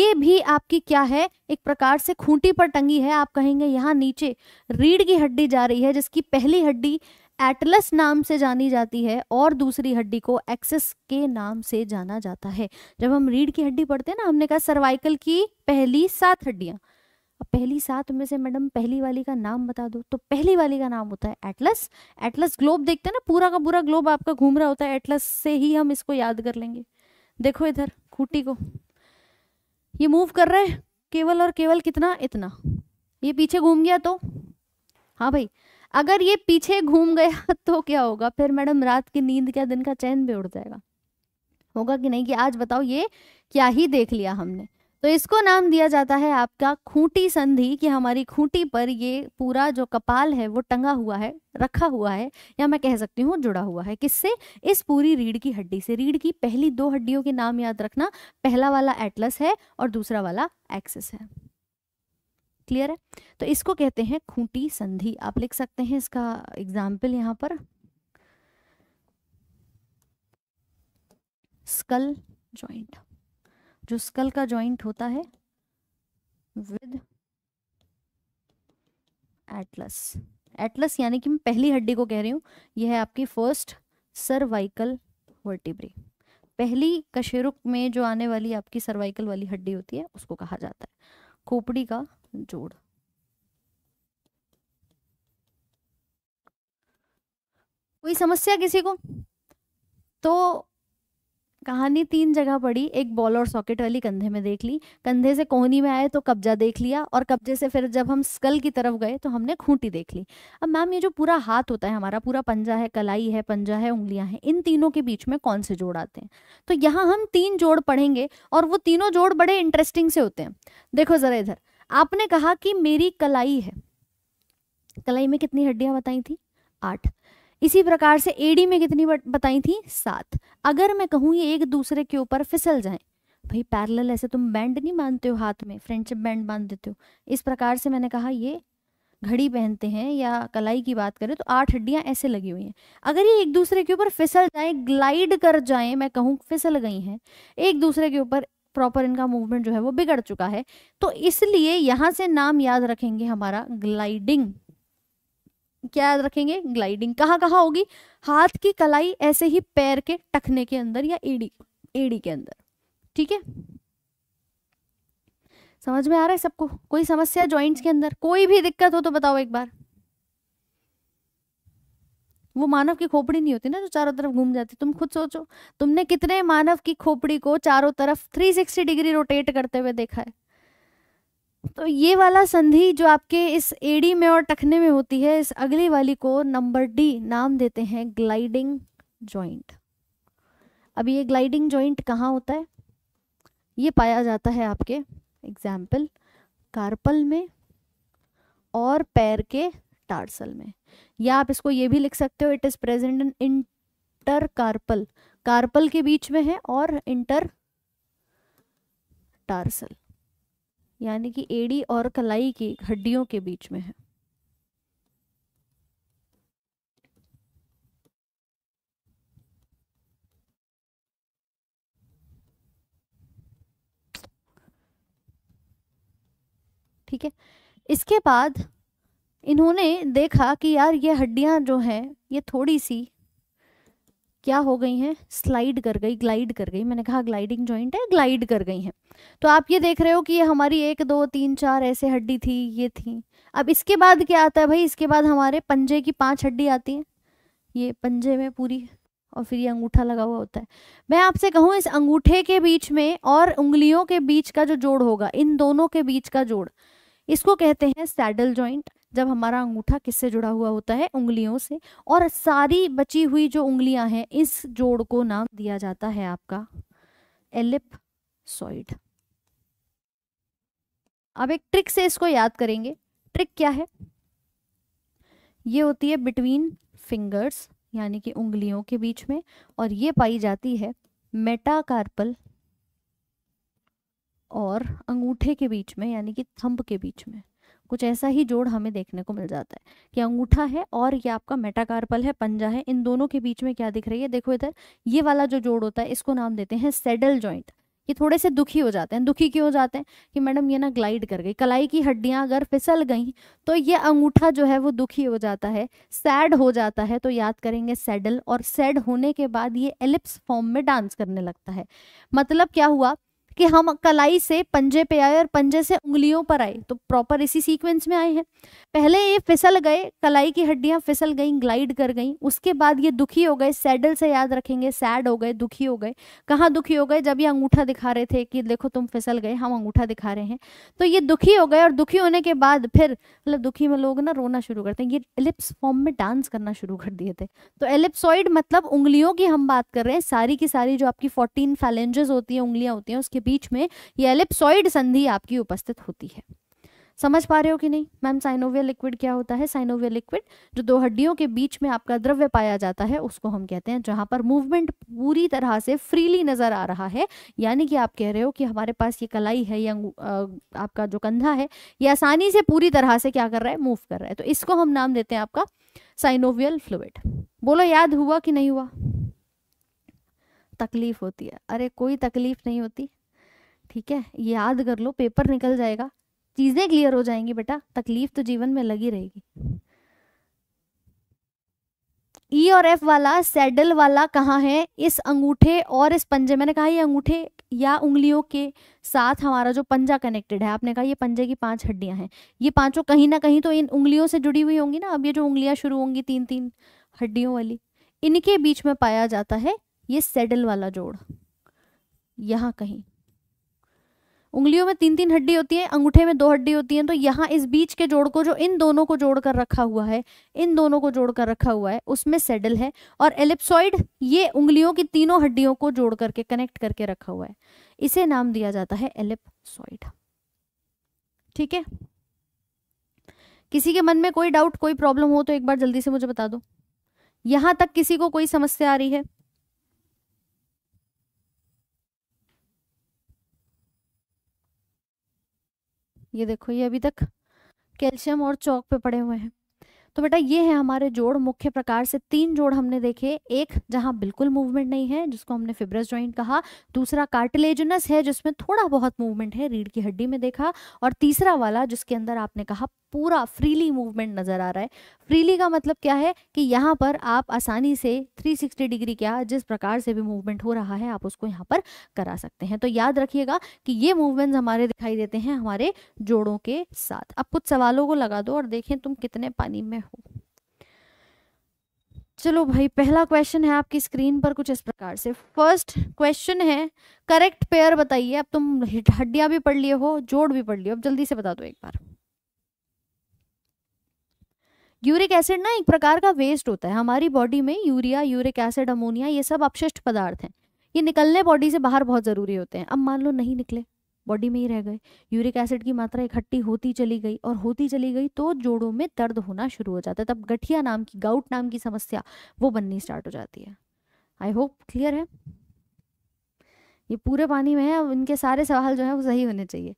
ये भी आपकी क्या है एक प्रकार से खूंटी पर टंगी है आप कहेंगे यहाँ नीचे रीढ़ की हड्डी जा रही है जिसकी पहली हड्डी एटलस नाम से जानी जाती है और दूसरी हड्डी को एक्सेस के नाम से जाना जाता है जब हम रीढ़ की हड्डी पढ़ते हैं ना हमने कहा सर्वाइकल की पहली सात हड्डियां अब पहली सात में से मैडम पहली वाली का नाम बता दो तो पहली वाली का नाम होता है एटलस एटलस ग्लोब देखते हैं ना पूरा का पूरा ग्लोब आपका घूम रहा होता है एटलस से ही हम इसको याद कर लेंगे देखो इधर खूटी को ये मूव कर रहे हैं केवल और केवल कितना इतना ये पीछे घूम गया तो हाँ भाई अगर ये पीछे घूम गया तो क्या होगा फिर मैडम रात की नींद क्या दिन का चैन भी उड़ जाएगा होगा कि नहीं कि आज बताओ ये क्या ही देख लिया हमने तो इसको नाम दिया जाता है आपका खूंटी संधि कि हमारी खूंटी पर ये पूरा जो कपाल है वो टंगा हुआ है रखा हुआ है या मैं कह सकती हूँ जुड़ा हुआ है किससे इस पूरी रीढ़ की हड्डी से रीढ़ की पहली दो हड्डियों के नाम याद रखना पहला वाला एटलस है और दूसरा वाला एक्सिस है क्लियर है तो इसको कहते हैं खूंटी संधि आप लिख सकते हैं इसका एग्जाम्पल यहां पर स्कल जॉइंट जो स्कल का जॉइंट होता है विद एटलस एटलस यानी कि मैं पहली हड्डी को कह रही हूं यह है आपकी फर्स्ट सर्वाइकल वर्टिब्री पहली कशेरुक में जो आने वाली आपकी सर्वाइकल वाली हड्डी होती है उसको कहा जाता है खोपड़ी का जोड़ कोई समस्या किसी को तो कहानी तीन जगह पड़ी एक बॉल और सॉकेट वाली कंधे में देख ली कंधे से कोहनी में आए तो कब्जा देख लिया और कब्जे से फिर जब हम स्कल की तरफ गए तो हमने खूंटी देख ली अब मैम ये जो पूरा हाथ होता है हमारा पूरा पंजा है कलाई है पंजा है उंगलियां हैं इन तीनों के बीच में कौन से जोड़ आते हैं तो यहाँ हम तीन जोड़ पढ़ेंगे और वो तीनों जोड़ बड़े इंटरेस्टिंग से होते हैं देखो जरा इधर आपने कहा कि मेरी कलाई है कलाई में कितनी हड्डियां बताई थी आठ इसी प्रकार से एडी में कितनी बताई थी सात अगर मैं कहूँ ये एक दूसरे के ऊपर फिसल जाए भाई पैरेलल ऐसे तुम बैंड नहीं मानते हो हाथ में फ्रेंडशिप बैंड बांध देते हो इस प्रकार से मैंने कहा ये घड़ी पहनते हैं या कलाई की बात करें तो आठ हड्डियां ऐसे लगी हुई हैं अगर ये एक दूसरे के ऊपर फिसल जाए ग्लाइड कर जाए मैं कहूँ फिसल गई हैं एक दूसरे के ऊपर प्रॉपर इनका मूवमेंट जो है वो बिगड़ चुका है तो इसलिए यहां से नाम याद रखेंगे हमारा ग्लाइडिंग क्या याद रखेंगे ग्लाइडिंग कहाँ कहाँ होगी हाथ की कलाई ऐसे ही पैर के टखने के अंदर या एडी एडी के अंदर ठीक है समझ में आ रहा है सबको कोई समस्या ज्वाइंट्स के अंदर कोई भी दिक्कत हो तो बताओ एक बार वो मानव की खोपड़ी नहीं होती ना जो चारों तरफ घूम जाती तुम खुद सोचो तुमने कितने मानव की खोपड़ी को चारों तरफ 360 डिग्री रोटेट करते हुए देखा है तो ये वाला संधि जो आपके इस एडी में और टखने में होती है इस अगली वाली को नंबर डी नाम देते हैं ग्लाइडिंग ज्वाइंट अब ये ग्लाइडिंग ज्वाइंट कहाँ होता है ये पाया जाता है आपके एग्जाम्पल कार्पल में और पैर के टार्सल में या आप इसको ये भी लिख सकते हो it is present in intercarpal carpal के बीच में है और इंटर टार्सल यानी कि एडी और कलाई की हड्डियों के बीच में है ठीक है इसके बाद इन्होंने देखा कि यार ये हड्डियां जो हैं ये थोड़ी सी क्या हो गई हैं स्लाइड कर गई ग्लाइड कर गई मैंने कहा ग्लाइडिंग जॉइंट है ग्लाइड कर गई हैं तो आप ये देख रहे हो कि ये हमारी एक दो तीन चार ऐसे हड्डी थी ये थी अब इसके बाद क्या आता है भाई इसके बाद हमारे पंजे की पांच हड्डी आती है ये पंजे में पूरी और फिर ये अंगूठा लगा हुआ होता है मैं आपसे कहूँ इस अंगूठे के बीच में और उंगलियों के बीच का जो जोड़ होगा इन दोनों के बीच का जोड़ इसको कहते हैं सैडल जॉइंट जब हमारा अंगूठा किससे जुड़ा हुआ होता है उंगलियों से और सारी बची हुई जो उंगलियां हैं इस जोड़ को नाम दिया जाता है आपका एलिपसॉइड अब एक ट्रिक से इसको याद करेंगे ट्रिक क्या है ये होती है बिटवीन फिंगर्स यानी कि उंगलियों के बीच में और ये पाई जाती है मेटाकार्पल और अंगूठे के बीच में यानी कि थंब के बीच में कुछ ऐसा ही जोड़ हमें देखने को मिल जाता है कि अंगूठा है और ये आपका मेटाकार्पल है पंजा है इन दोनों के बीच में क्या दिख रही है देखो इधर ये वाला जो जोड़ होता है इसको नाम देते हैं सेडल ज्वाइंट ये थोड़े से दुखी हो जाते हैं दुखी क्यों हो जाते हैं कि मैडम ये ना ग्लाइड कर गई कलाई की हड्डियां अगर फिसल गई तो ये अंगूठा जो है वो दुखी हो जाता है सैड हो जाता है तो याद करेंगे सैडल और सैड होने के बाद ये एलिप्स फॉर्म में डांस करने लगता है मतलब क्या हुआ कि हम कलाई से पंजे पे आए और पंजे से उंगलियों पर आए तो प्रॉपर इसी सीक्वेंस में आए हैं पहले ये फिसल गए कलाई की हड्डियां फिसल गईं ग्लाइड कर गईं उसके बाद ये दुखी हो गए सैडल से याद रखेंगे सैड हो गए दुखी हो गए कहाँ दुखी हो गए जब ये अंगूठा दिखा रहे थे कि देखो तुम फिसल गए हम अंगूठा दिखा रहे हैं तो ये दुखी हो गए और दुखी होने के बाद फिर मतलब दुखी में लोग ना रोना शुरू करते हैं ये एलिप्स फॉर्म में डांस करना शुरू कर दिए थे तो एलिप्सॉइड मतलब उंगलियों की हम बात कर रहे हैं सारी की सारी जो आपकी फोर्टीन फैलेंजेस होती है उंगलियां होती हैं उसके बीच में ये एलिप्सॉइड संधि आपकी उपस्थित होती है समझ पा रहे हो कि नहीं मैम साइनोविया लिक्विड क्या होता है साइनोविया लिक्विड जो दो हड्डियों के बीच में आपका द्रव्य पाया जाता है उसको हम कहते हैं जहां पर मूवमेंट पूरी तरह से फ्रीली नज़र आ रहा है यानी कि आप कह रहे हो कि हमारे पास ये कलाई है या आपका जो कंधा है ये आसानी से पूरी तरह से क्या कर रहा है मूव कर रहा है तो इसको हम नाम देते हैं आपका साइनोवियल फ्लूड बोलो याद हुआ कि नहीं हुआ तकलीफ होती है अरे कोई तकलीफ नहीं होती ठीक है याद कर लो पेपर निकल जाएगा चीज़ें क्लियर हो जाएंगी बेटा तकलीफ तो जीवन में लगी रहेगी ई e और एफ वाला सैडल वाला कहाँ है इस अंगूठे और इस पंजे मैंने कहा ये अंगूठे या उंगलियों के साथ हमारा जो पंजा कनेक्टेड है आपने कहा ये पंजे की पांच हड्डियां हैं ये पांचों कहीं ना कहीं तो इन उंगलियों से जुड़ी हुई होंगी ना अब ये जो उंगलियां शुरू होंगी तीन तीन हड्डियों वाली इनके बीच में पाया जाता है ये सैडल वाला जोड़ यहाँ कहीं उंगलियों में तीन तीन हड्डी होती है अंगूठे में दो हड्डी होती है तो यहाँ इस बीच के जोड़ को जो इन दोनों को जोड़कर रखा हुआ है इन दोनों को जोड़कर रखा हुआ है उसमें सेडल है और एलिप्सॉइड ये उंगलियों की तीनों हड्डियों को जोड़ करके कनेक्ट करके रखा हुआ है इसे नाम दिया जाता है एलिप्सॉइड ठीक है किसी के मन में कोई डाउट कोई प्रॉब्लम हो तो एक बार जल्दी से मुझे बता दो यहां तक किसी को कोई समस्या आ रही है ये देखो ये अभी तक कैल्शियम और चौक पे पड़े हुए हैं तो बेटा ये है हमारे जोड़ मुख्य प्रकार से तीन जोड़ हमने देखे एक जहाँ बिल्कुल मूवमेंट नहीं है जिसको हमने फिब्रस ज्वाइंट कहा दूसरा कार्टिलेजनस है जिसमें थोड़ा बहुत मूवमेंट है रीढ़ की हड्डी में देखा और तीसरा वाला जिसके अंदर आपने कहा पूरा फ्रीली मूवमेंट नज़र आ रहा है फ्रीली का मतलब क्या है कि यहाँ पर आप आसानी से 360 डिग्री क्या जिस प्रकार से भी मूवमेंट हो रहा है आप उसको यहाँ पर करा सकते हैं तो याद रखिएगा कि ये मूवमेंट्स हमारे दिखाई देते हैं हमारे जोड़ों के साथ अब कुछ सवालों को लगा दो और देखें तुम कितने पानी में हो चलो भाई पहला क्वेश्चन है आपकी स्क्रीन पर कुछ इस प्रकार से फर्स्ट क्वेश्चन है करेक्ट पेयर बताइए अब तुम हड्डियां भी पढ़ लिए हो जोड़ भी पढ़ लिए अब जल्दी से बता दो एक बार यूरिक एसिड ना एक प्रकार का वेस्ट होता है हमारी बॉडी में यूरिया यूरिक एसिड अमोनिया ये सब अपशिष्ट पदार्थ हैं ये निकलने बॉडी से बाहर बहुत ज़रूरी होते हैं अब मान लो नहीं निकले बॉडी में ही रह गए यूरिक एसिड की मात्रा इकट्ठी होती चली गई और होती चली गई तो जोड़ों में दर्द होना शुरू हो जाता है तब गठिया नाम की गाउट नाम की समस्या वो बननी स्टार्ट हो जाती है आई होप क्लियर है ये पूरे पानी में है अब इनके सारे सवाल जो है वो सही होने चाहिए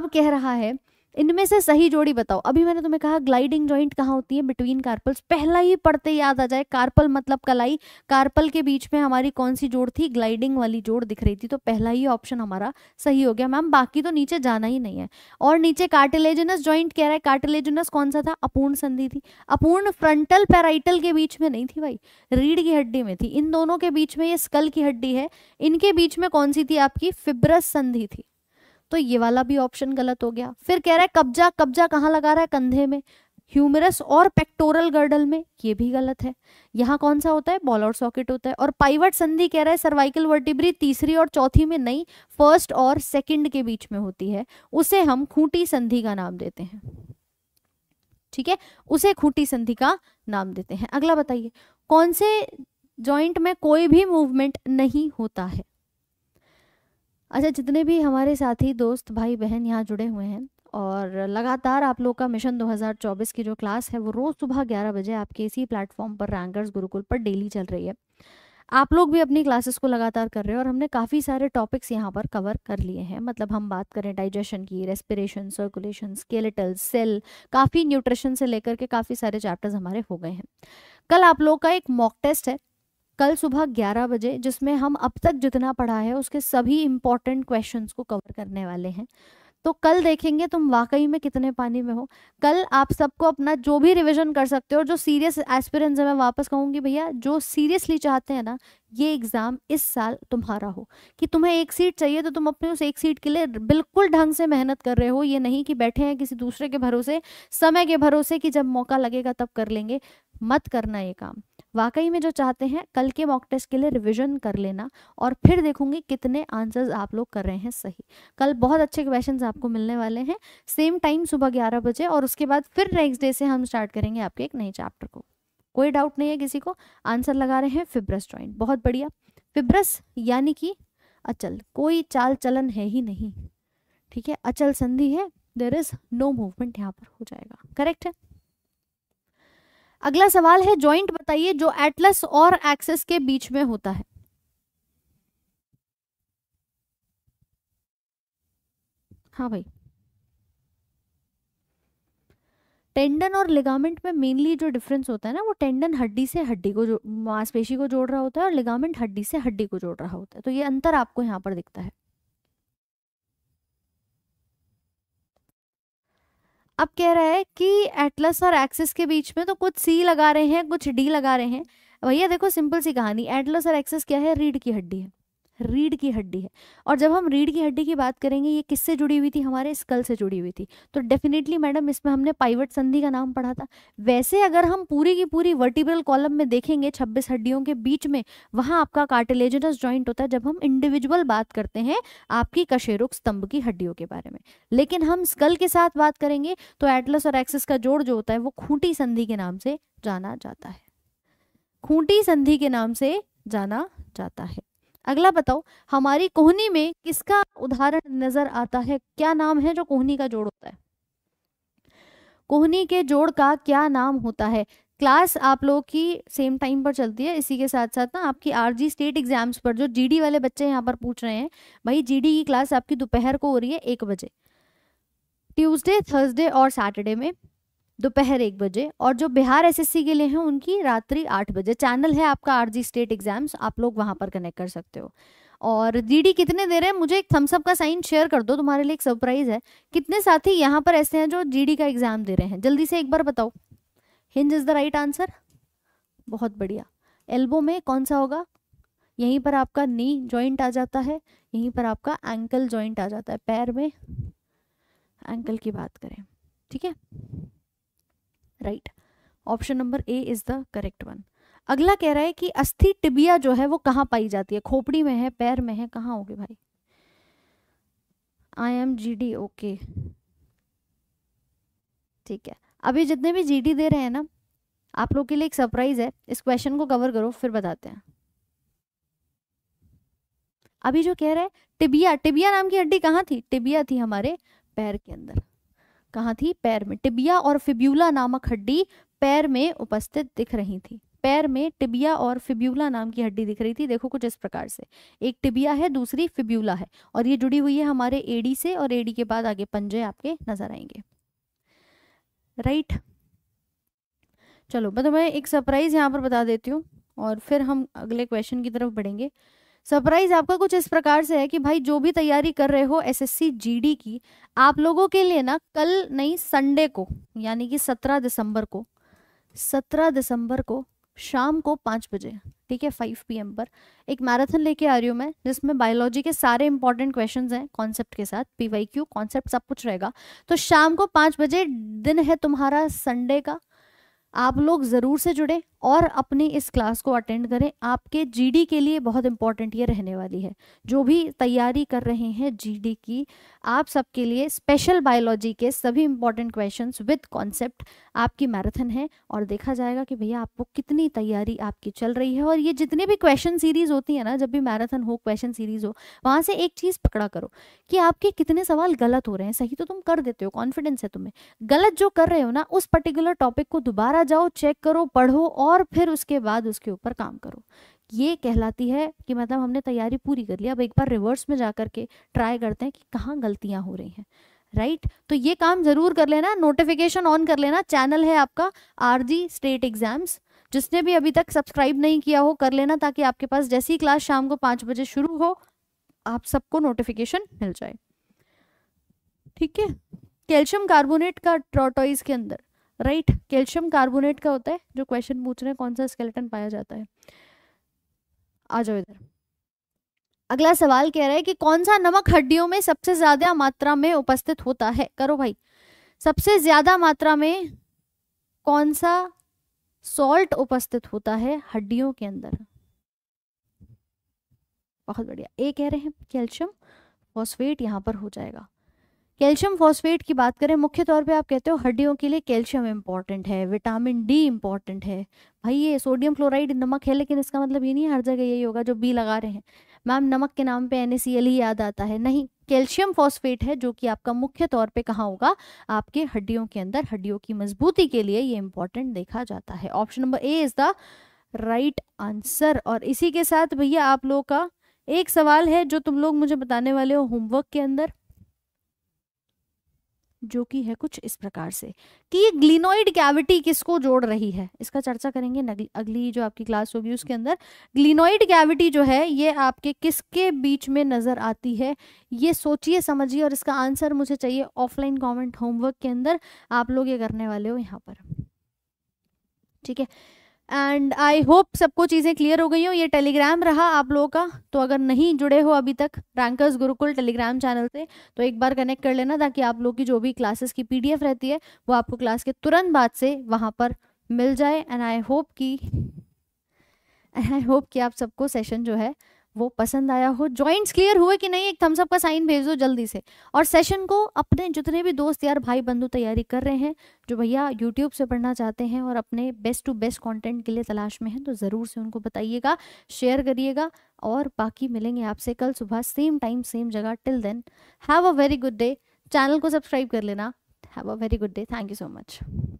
अब कह रहा है इनमें से सही जोड़ी बताओ अभी मैंने तुम्हें कहा ग्लाइडिंग जॉइंट कहाँ होती है बिटवीन कार्पल्स पहला ही पढ़ते याद आ जाए कार्पल मतलब कलाई कार्पल के बीच में हमारी कौन सी जोड़ थी ग्लाइडिंग वाली जोड़ दिख रही थी तो पहला ही ऑप्शन हमारा सही हो गया मैम बाकी तो नीचे जाना ही नहीं है और नीचे कार्टिलेजनस ज्वाइंट कह रहा है कार्टिलेजनस कौन सा था अपूर्ण संधि थी अपूर्ण फ्रंटल पेराइटल के बीच में नहीं थी भाई रीढ़ की हड्डी में थी इन दोनों के बीच में ये स्कल की हड्डी है इनके बीच में कौन सी थी आपकी फिब्रस संधि थी तो ये वाला भी ऑप्शन गलत हो गया फिर कह रहा है कब्जा कब्जा कहाँ लगा रहा है कंधे में ह्यूमरस और पेक्टोरल गर्डल में ये भी गलत है यहाँ कौन सा होता है बॉल और सॉकेट होता है और पाइवट संधि कह रहा है सर्वाइकल वर्टिब्री तीसरी और चौथी में नहीं फर्स्ट और सेकंड के बीच में होती है उसे हम खूंटी संधि का नाम देते हैं ठीक है उसे खूंटी संधि का नाम देते हैं अगला बताइए कौन से ज्वाइंट में कोई भी मूवमेंट नहीं होता है अच्छा जितने भी हमारे साथी दोस्त भाई बहन यहाँ जुड़े हुए हैं और लगातार आप लोग का मिशन 2024 की जो क्लास है वो रोज़ सुबह 11 बजे आपके इसी प्लेटफॉर्म पर रैंकर्स गुरुकुल पर डेली चल रही है आप लोग भी अपनी क्लासेस को लगातार कर रहे हो और हमने काफ़ी सारे टॉपिक्स यहाँ पर कवर कर लिए हैं मतलब हम बात करें डाइजेशन की रेस्पिरेशन सर्कुलेशन स्केलेटल सेल काफ़ी न्यूट्रिशन से लेकर के काफ़ी सारे चैप्टर्स हमारे हो गए हैं कल आप लोग का एक मॉक टेस्ट है कल सुबह 11 बजे जिसमें हम अब तक जितना पढ़ा है उसके सभी इंपॉर्टेंट क्वेश्चंस को कवर करने वाले हैं तो कल देखेंगे तुम वाकई में कितने पानी में हो कल आप सबको अपना जो भी रिविजन कर सकते हो और जो सीरियस एस्पिरेंट्स है मैं वापस कहूँगी भैया जो सीरियसली चाहते हैं ना ये एग्ज़ाम इस साल तुम्हारा हो कि तुम्हें एक सीट चाहिए तो तुम अपने उस एक सीट के लिए बिल्कुल ढंग से मेहनत कर रहे हो ये नहीं कि बैठे हैं किसी दूसरे के भरोसे समय के भरोसे कि जब मौका लगेगा तब कर लेंगे मत करना ये काम वाकई में जो चाहते हैं कल के मॉक टेस्ट के लिए रिविजन कर लेना और फिर देखूंगी कितने आंसर्स आप लोग कर रहे हैं सही कल बहुत अच्छे क्वेश्चन आपको मिलने वाले हैं सेम टाइम सुबह ग्यारह बजे और उसके बाद फिर नेक्स्ट डे से हम स्टार्ट करेंगे आपके एक नए चैप्टर को कोई डाउट नहीं है किसी को आंसर लगा रहे हैं फिब्रस ज्वाइंट बहुत बढ़िया फिब्रस यानी कि अचल कोई चाल चलन है ही नहीं ठीक है अचल संधि है देर इज नो मूवमेंट यहाँ पर हो जाएगा करेक्ट है अगला सवाल है जॉइंट बताइए जो एटलस और एक्सेस के बीच में होता है हाँ भाई टेंडन और लिगामेंट में मेनली जो डिफरेंस होता है ना वो टेंडन हड्डी से हड्डी को मांसपेशी को जोड़ रहा होता है और लिगामेंट हड्डी से हड्डी को जोड़ रहा होता है तो ये अंतर आपको यहाँ पर दिखता है अब कह रहा है कि एटलस और एक्सिस के बीच में तो कुछ सी लगा रहे हैं कुछ डी लगा रहे हैं भैया देखो सिंपल सी कहानी एटलस और एक्सिस क्या है रीढ़ की हड्डी है रीढ़ की हड्डी है और जब हम रीढ़ की हड्डी की बात करेंगे ये किससे जुड़ी हुई थी हमारे स्कल से जुड़ी हुई थी तो डेफिनेटली मैडम इसमें हमने पाइवट संधि का नाम पढ़ा था वैसे अगर हम पूरी की पूरी वर्टिब्रल कॉलम में देखेंगे 26 हड्डियों के बीच में वहाँ आपका कार्टिलेजनस ज्वाइंट होता है जब हम इंडिविजुअल बात करते हैं आपकी कशेरुक स्तंभ की हड्डियों के बारे में लेकिन हम स्कल के साथ बात करेंगे तो एटलस और एक्सिस का जोड़ जो होता है वो खूंटी संधि के नाम से जाना जाता है खूंटी संधि के नाम से जाना जाता है अगला बताओ हमारी कोहनी में किसका उदाहरण नजर आता है क्या नाम है जो कोहनी का जोड़ होता है कोहनी के जोड़ का क्या नाम होता है क्लास आप लोग की सेम टाइम पर चलती है इसी के साथ साथ ना आपकी आरजी स्टेट एग्जाम्स पर जो जीडी वाले बच्चे यहाँ पर पूछ रहे हैं भाई जीडी की क्लास आपकी दोपहर को हो रही है एक बजे ट्यूसडे थर्सडे और सैटरडे में दोपहर एक बजे और जो बिहार एसएससी के लिए हैं उनकी रात्रि आठ बजे चैनल है आपका आरजी स्टेट एग्जाम्स आप लोग वहां पर कनेक्ट कर सकते हो और डीडी कितने दे रहे हैं मुझे एक थम्सअप का साइन शेयर कर दो तुम्हारे लिए एक सरप्राइज है कितने साथी यहाँ पर ऐसे हैं जो डीडी का एग्जाम दे रहे हैं जल्दी से एक बार बताओ hinge is the right answer बहुत बढ़िया एल्बो में कौन सा होगा यहीं पर आपका नी ज्वाइंट आ जाता है यहीं पर आपका एंकल ज्वाइंट आ जाता है पैर में एंकल की बात करें ठीक है right option number A is the correct one अगला कह रहा है कि अस्थि टिबिया जो है वो कहाँ पाई जाती है खोपड़ी में है पैर में है कहाँ होगी भाई I M G D okay ठीक है अभी जितने भी जीडी दे रहे हैं ना आप लोग के लिए एक सरप्राइज है इस क्वेश्चन को कवर करो फिर बताते हैं अभी जो कह रहा है टिबिया टिबिया नाम की हड्डी कहाँ थी टिबिया थी हमारे पैर के अंदर कहाँ थी पैर में टिबिया और फिब्यूला नामक हड्डी पैर में उपस्थित दिख रही थी पैर में टिबिया और फिब्यूला नाम की हड्डी दिख रही थी देखो कुछ इस प्रकार से एक टिबिया है दूसरी फिब्यूला है और ये जुड़ी हुई है हमारे एडी से और एडी के बाद आगे पंजे आपके नजर आएंगे राइट चलो चलो मतलब मैं एक सरप्राइज यहाँ पर बता देती हूँ और फिर हम अगले क्वेश्चन की तरफ बढ़ेंगे सरप्राइज आपका कुछ इस प्रकार से है कि भाई जो भी तैयारी कर रहे हो एसएससी जीडी की आप लोगों के लिए ना कल नहीं संडे को यानी कि सत्रह दिसंबर को सत्रह दिसंबर को शाम को पाँच बजे ठीक है फाइव पी पर एक मैराथन लेके आ रही हूँ मैं जिसमें बायोलॉजी के सारे इंपॉर्टेंट क्वेश्चन हैं कॉन्सेप्ट के साथ पी वाई क्यू कॉन्सेप्ट सब कुछ रहेगा तो शाम को पाँच बजे दिन है तुम्हारा संडे का आप लोग ज़रूर से जुड़े और अपने इस क्लास को अटेंड करें आपके जीडी के लिए बहुत इंपॉर्टेंट ये रहने वाली है जो भी तैयारी कर रहे हैं जीडी की आप सबके लिए स्पेशल बायोलॉजी के सभी इंपॉर्टेंट क्वेश्चंस विद कॉन्सेप्ट आपकी मैराथन है और देखा जाएगा कि भैया आपको कितनी तैयारी आपकी चल रही है और ये जितने भी क्वेश्चन सीरीज होती है ना जब भी मैराथन हो क्वेश्चन सीरीज हो वहाँ से एक चीज़ पकड़ा करो कि आपके कितने सवाल गलत हो रहे हैं सही तो तुम कर देते हो कॉन्फिडेंस है तुम्हें गलत जो कर रहे हो ना उस पर्टिकुलर टॉपिक को दोबारा जाओ चेक करो पढ़ो और और फिर उसके बाद उसके ऊपर काम करो ये कहलाती है कि मतलब हमने तैयारी पूरी कर ली अब एक बार रिवर्स में जा करके ट्राई करते हैं कि कहाँ गलतियाँ हो रही हैं राइट right? तो ये काम जरूर कर लेना नोटिफिकेशन ऑन कर लेना चैनल है आपका आरजी स्टेट एग्जाम्स जिसने भी अभी तक सब्सक्राइब नहीं किया हो कर लेना ताकि आपके पास जैसी क्लास शाम को पांच बजे शुरू हो आप सबको नोटिफिकेशन मिल जाए ठीक है कैल्शियम कार्बोनेट का ट्रोटोइज के अंदर राइट कैल्शियम कार्बोनेट का होता है जो क्वेश्चन पूछ रहे हैं कौन सा स्केलेटन पाया जाता है आ जाओ इधर अगला सवाल कह रहा है कि कौन सा नमक हड्डियों में सबसे ज्यादा मात्रा में उपस्थित होता है करो भाई सबसे ज्यादा मात्रा में कौन सा सॉल्ट उपस्थित होता है हड्डियों के अंदर बहुत बढ़िया ए कह रहे हैं कैल्शियम फॉस्फेट यहां पर हो जाएगा कैल्शियम फॉस्फेट की बात करें मुख्य तौर पे आप कहते हो हड्डियों के लिए कैल्शियम इंपॉर्टेंट है विटामिन डी इंपॉर्टेंट है भाई ये सोडियम क्लोराइड नमक है लेकिन इसका मतलब ये नहीं हर जगह यही होगा जो बी लगा रहे हैं मैम नमक के नाम पे एन ही याद आता है नहीं कैल्शियम फॉस्फेट है जो कि आपका मुख्य तौर पे कहाँ होगा आपके हड्डियों के अंदर हड्डियों की मजबूती के लिए ये इंपॉर्टेंट देखा जाता है option number A is the right answer और इसी के साथ भैया आप लोगों का एक सवाल है जो तुम लोग मुझे बताने वाले हो होमवर्क के अंदर जो कि है कुछ इस प्रकार से कि ये ग्लिनोइड कैविटी किसको जोड़ रही है इसका चर्चा करेंगे अगली जो आपकी क्लास होगी उसके अंदर ग्लिनोइड कैविटी जो है ये आपके किसके बीच में नज़र आती है ये सोचिए समझिए और इसका आंसर मुझे चाहिए ऑफलाइन कमेंट होमवर्क के अंदर आप लोग ये करने वाले हो यहाँ पर ठीक है एंड आई होप सबको चीज़ें क्लियर हो गई हो ये टेलीग्राम रहा आप लोगों का तो अगर नहीं जुड़े हो अभी तक रैंकर्स गुरुकुल टेलीग्राम चैनल से तो एक बार कनेक्ट कर लेना ताकि आप लोग की जो भी क्लासेस की पीडीएफ रहती है वो आपको क्लास के तुरंत बाद से वहाँ पर मिल जाए एंड आई होप कि आई होप कि आप सबको सेशन जो है वो पसंद आया हो जॉइंट्स क्लियर हुए कि नहीं एक थम्सअप का साइन भेज दो जल्दी से और सेशन को अपने जितने भी दोस्त यार भाई बंधु तैयारी कर रहे हैं जो भैया यूट्यूब से पढ़ना चाहते हैं और अपने बेस्ट टू बेस्ट कॉन्टेंट के लिए तलाश में हैं तो ज़रूर से उनको बताइएगा शेयर करिएगा और बाकी मिलेंगे आपसे कल सुबह सेम टाइम सेम जगह till then have a very good day channel को सब्सक्राइब कर लेना have a very good day thank you so much